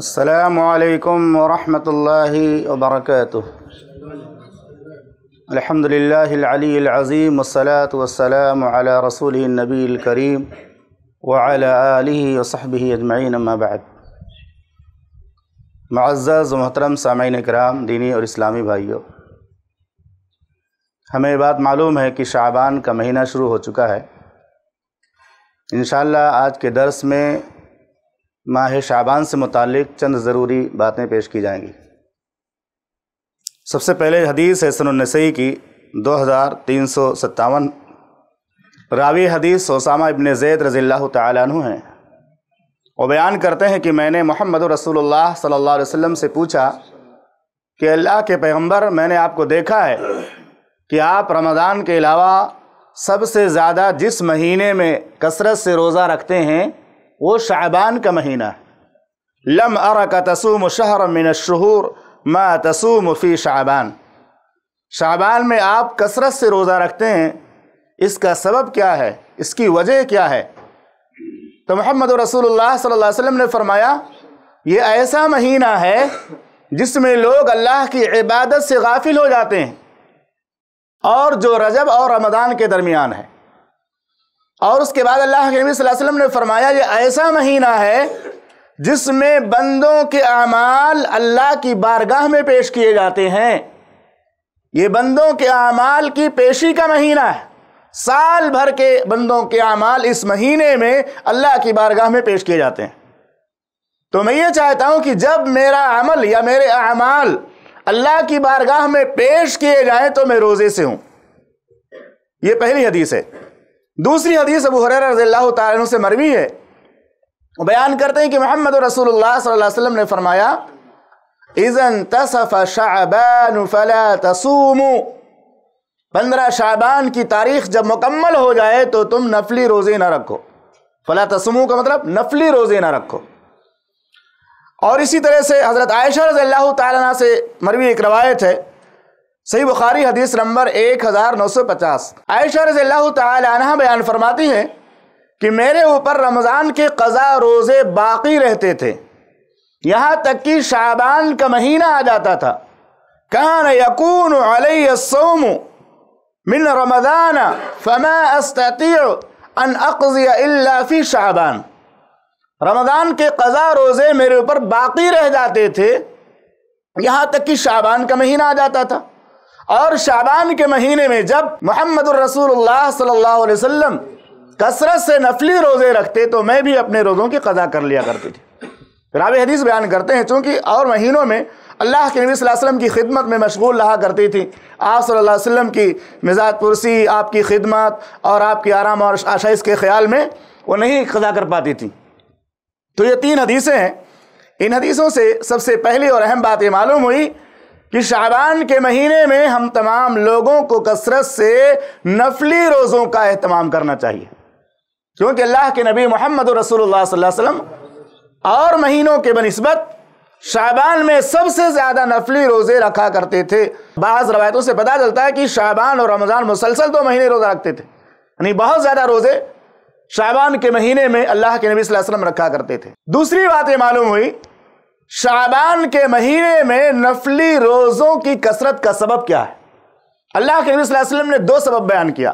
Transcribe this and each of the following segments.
السلام عليكم ورحمة الله وبركاته الحمد لله العلي العظيم والصلاة والسلام على رسوله النبي الكريم وعلى آله وصحبه أجمعين ما بعد معزز ومحترم سامعين الكرام ديني दीनी और इस्लामी भाइयों हमें बात मालूम है कि शाबान का महीना शुरू हो चुका है इन आज के दर्स में माह शाबान से मुतक चंद ज़रूरी बातें पेश की जाएंगी सबसे पहले हदीस है सनसई की दो हज़ार तीन सौ सत्तावन रावी हदीस सोसामा इबन ज़ैद रज़ील्ला तु हैं वो बयान करते हैं कि मैंने मोहम्मद रसूल सल्ला वसम से पूछा कि अल्लाह के पैगम्बर मैंने आपको देखा है कि आप रमज़ान के अलावा सबसे ज़्यादा जिस महीने में कसरत से रोज़ा रखते हैं वो शाबान का महीना लम अर का तसूम शहर मिन शहूर मा तसूम फ़ी शाबान शाबान में आप कसरत से रोज़ा रखते हैं इसका सबब क्या है इसकी वजह क्या है तो मोहम्मद रसूलुल्लाह सल्लल्लाहु अलैहि वसल्लम ने फरमाया ये ऐसा महीना है जिसमें लोग अल्लाह की इबादत से गाफिल हो जाते हैं और जो रजब और रमदान के दरमियान है और उसके बाद अल्लाह के नबी वसल्लम ने फरमाया ये ऐसा महीना है जिसमें बंदों के अमाल अल्लाह की बारगाह में पेश किए जाते हैं ये बंदों के अमाल की पेशी का महीना है साल भर के बंदों के अमाल इस महीने में अल्लाह की बारगाह में पेश किए जाते हैं तो मैं ये चाहता हूँ कि जब मेरा अमल या मेरे अमाल अल्लाह की बारगाह में पेश किए जाए तो मैं रोज़े से हूँ ये पहली हदीस है दूसरी हदीस अबू हुरैरा रज़ी तु से मरवी है बयान करते हैं कि मोहम्मद रसूलुल्लाह सल्लल्लाहु अलैहि वसल्लम ने फरमाया इज़न तसफ़ शाबान फला तसूमु पंद्रह शाबान की तारीख जब मुकम्मल हो जाए तो तुम नफली रोज़े ना रखो फला तसमु का मतलब नफली रोज़े ना रखो और इसी तरह से हज़रत आयशा रज़ी अल्लाह से मरवी एक रवायत है सही बुखारी हदीस नंबर एक हज़ार नौ सौ पचास आयशा रजील्ला तह बयान फरमाती है कि मेरे ऊपर रमज़ान के कज़ा रोज़े बाकी रहते थे यहाँ तक कि शाबान का महीना आ जाता था कान यकून अलैसोम मिन रमदान फमा अन अक़िया फ़ी शाबान रमज़ान के कज़ा रोज़े मेरे ऊपर बाकी रह जाते थे यहाँ तक कि शाबान का महीना आ जाता था और शाबान के महीने में जब मोहम्मद रसूलुल्लाह कसरत से नफली रोज़े रखते तो मैं भी अपने रोज़ों की कदा कर लिया करती थी राब हदीस बयान करते हैं चूँकि और महीनों में अल्लाह के नबी वसल्लम की खिदमत में मशगूल रहा करती थी आप सल्लल्लाहु अलैहि वसल्लम की मिजाज पुरसी आपकी खिदमत और आपकी आराम और आशाइश के ख्याल में वो नहीं कदा कर पाती थी तो ये तीन हदीसें हैं इन हदीसों से सबसे पहली और अहम बात ये मालूम हुई कि शाबान के महीने में हम तमाम लोगों को कसरत से नफली रोज़ों का अहतमाम करना चाहिए क्योंकि अल्लाह के नबी मोहम्मद रसोलम और महीनों के बनस्बत शाबान में सबसे ज़्यादा नफली रोज़े रखा करते थे बाज़ रवायतों से पता चलता है कि शाबान और रमज़ान मुसलसल दो महीने रोज़ा रखते थे यानी बहुत ज़्यादा रोज़े शाबान के महीने में अल्लाह के नबी वसल्लम रखा करते थे दूसरी बात ये मालूम हुई शाबान के महीने में नफली रोज़ों की कसरत का सबब क्या है अल्लाह के नबी ने दो सबब बयान किया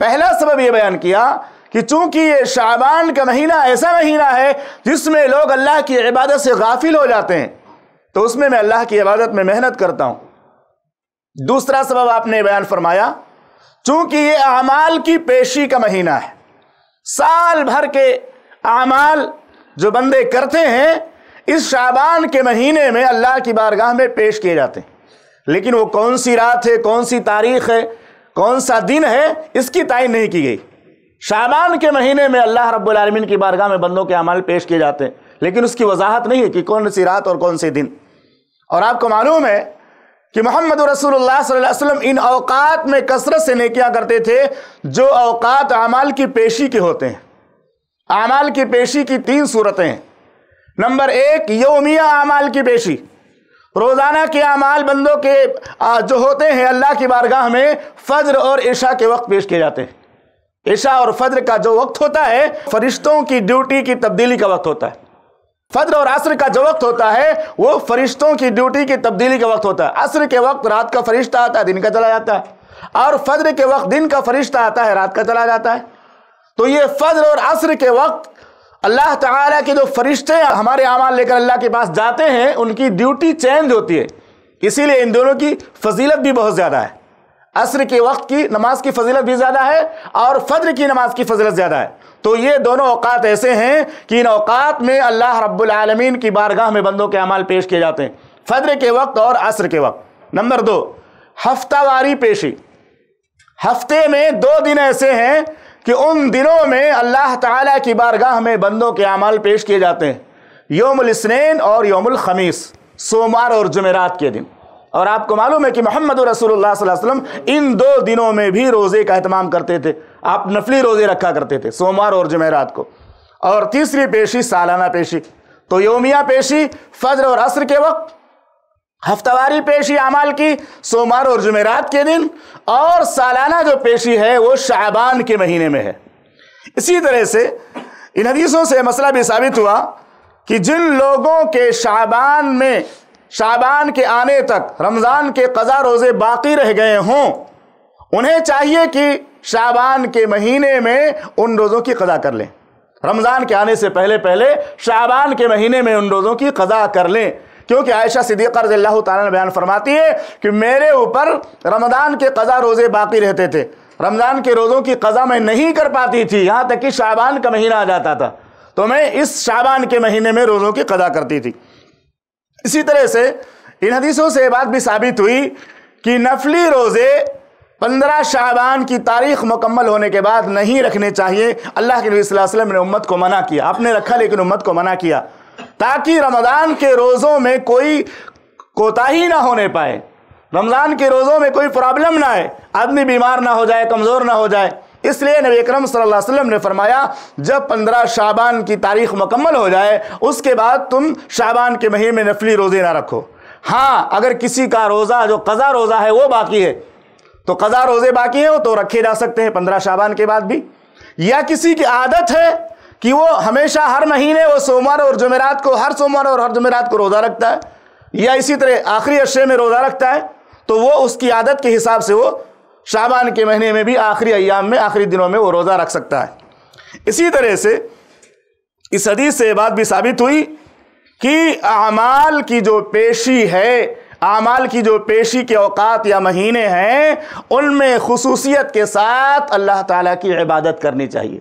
पहला सबब यह बयान किया कि चूंकि ये शाबान का महीना ऐसा महीना है जिसमें लोग अल्लाह की इबादत से गाफिल हो जाते हैं तो उसमें मैं अल्लाह की इबादत में मेहनत करता हूँ दूसरा सबब आपने बयान फरमाया चूंकि ये अमाल की पेशी का महीना है साल भर के अमाल जो बंदे करते हैं इस शाबान के महीने में अल्लाह की बारगाह में पेश किए जाते हैं लेकिन वो कौन सी रात है कौन सी तारीख है कौन सा दिन है इसकी तय नहीं की गई शाबान के महीने में अल्लाह रब्बुलमीन की बारगाह में बंदों के अमाल पेश किए जाते हैं लेकिन उसकी वजाहत नहीं है कि कौन सी रात और कौन से दिन और आपको मालूम है कि मोहम्मद रसूलुल्लाह सल्लल्लाहु अलैहि वसल्लम इन अवकात में कसरत से नेकियां करते थे जो अवकात अमाल की पेशी के होते हैं अमाल की पेशी की तीन सूरतें हैं नंबर एक योमिया अमाल की पेशी रोज़ाना के अमाल बंदों के जो होते हैं अल्लाह की बारगाह में फज्र और ईशा के वक्त पेश किए जाते हैं ईशा और फज्र का जो वक्त होता है फरिश्तों की ड्यूटी की तब्दीली का वक्त होता है फज्र और असर का जो वक्त होता है वो फरिश्तों की ड्यूटी की तब्दीली का वक्त होता है असर के वक्त रात का फरिश्ता आता है दिन का चला जाता है और फज्र के वक्त दिन का फरिश्ता आता है रात का चला जाता है तो ये फज्र और असर के वक्त अल्लाह ताला के जो फरिश्ते हमारे अमाल लेकर अल्लाह के पास जाते हैं उनकी ड्यूटी चेंज होती है इसीलिए इन दोनों की फजीलत भी बहुत ज़्यादा है असर के वक्त की नमाज की फजीलत भी ज़्यादा है और फज्र की नमाज की फजीलत ज़्यादा है तो ये दोनों अवात ऐसे हैं कि इन अवात में अल्लाह रब्लमीन की बारगाह में बंदों के अमाल पेश किए जाते हैं फज्र के वक्त और असर के वक्त नंबर दो हफ्तावारी पेशी हफ्ते में दो दिन ऐसे हैं कि उन दिनों में अल्लाह ताला की बारगाह में बंदों के अमाल पेश किए जाते हैं योमुल और योमुल सोमवार और जमेरात के दिन और आपको मालूम है कि मोहम्मद रसूलुल्लाह वसल्लम इन दो दिनों में भी रोज़े का अहतमाम करते थे आप नफली रोज़े रखा करते थे सोमवार और जमेरात को और तीसरी पेशी सालाना पेशी तो योमिया पेशी फजर और असर के वक्त हफ्तावारी पेशी अमाल की सोमवार और जुमेरात के दिन और सालाना जो पेशी है वो शाबान के महीने में है इसी तरह से इन हदीसों से मसला भी साबित हुआ कि जिन लोगों के शाबान में शाबान के आने तक रमज़ान के कज़ा रोज़े बाकी रह गए हों उन्हें चाहिए कि शाबान के महीने में उन रोज़ों की कज़ा कर लें रमज़ान के आने से पहले पहले शाबान के महीने में उन रोज़ों की कज़ा कर लें क्योंकि आयशा सिद्दीक़ा ने बयान फरमाती है कि मेरे ऊपर रमदान के कज़ा रोज़े बाकी रहते थे रमज़ान के रोज़ों की कज़ा मैं नहीं कर पाती थी यहाँ तक कि शाबान का महीना आ जाता था तो मैं इस शाबान के महीने में रोज़ों की कज़ा करती थी इसी तरह से इन हदीसों से बात भी साबित हुई कि नफली रोज़े पंद्रह शाबान की तारीख मुकम्मल होने के बाद नहीं रखने चाहिए अल्लाह के नबी वसल्लम ने उम्मत को मना किया आपने रखा लेकिन उम्मत को मना किया ताकि रमज़ान के रोज़ों में कोई कोताही ना होने पाए रमज़ान के रोज़ों में कोई प्रॉब्लम ना आए आदमी बीमार ना हो जाए कमज़ोर ना हो जाए इसलिए नबी अकरम सल्लल्लाहु अलैहि वसल्लम ने फरमाया जब पंद्रह शाबान की तारीख मुकम्मल हो जाए उसके बाद तुम शाबान के महीने में नफली रोज़े ना रखो हाँ अगर किसी का रोज़ा जो कज़ा रोज़ा है वो बाकी है तो कज़ा रोज़े बाकी हैं तो रखे जा सकते हैं पंद्रह शाबान के बाद भी या किसी की आदत है कि वो हमेशा हर महीने वो सोमवार और जमेरात को हर सोमवार और हर जमेरात को रोज़ा रखता है या इसी तरह आखिरी अशरे में रोज़ा रखता है तो वो उसकी आदत के हिसाब से वो शाबान के महीने में भी आखिरी अयाम में आखिरी दिनों में वो रोज़ा रख सकता है इसी तरह से इस हदीस से बात भी साबित हुई कि अमाल की जो पेशी है अमाल की जो पेशी के अवकात या महीने हैं उनमें खसूसियत के साथ अल्लाह ताला की इबादत करनी चाहिए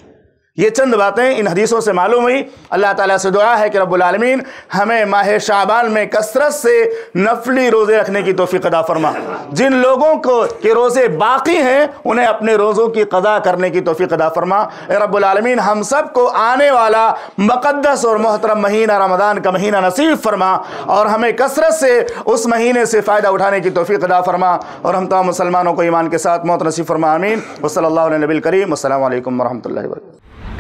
ये चंद बातें इन हदीसों से मालूम हुई अल्लाह ताला से दुआ है कि रब्बुलमीन हमें माह शाबान में कसरत से नफली रोज़े रखने की तोफ़ी अदा फरमा जिन लोगों को के रोज़े बाकी हैं उन्हें अपने रोज़ों की कदा करने की तोफ़ी अदा फरमा रब्बुलमीन हम सब को आने वाला मुक़दस और मोहतरम महीना रमदान का महीना नसीब फरमा और हमें कसरत से उस महीने से फ़ायदा उठाने की तोफ़ी अदा फरमा और हम तमाम मुसलमानों को ईमान के साथ मौत नसीब फरमा आमीन वसल नबी करीम असल वरहमल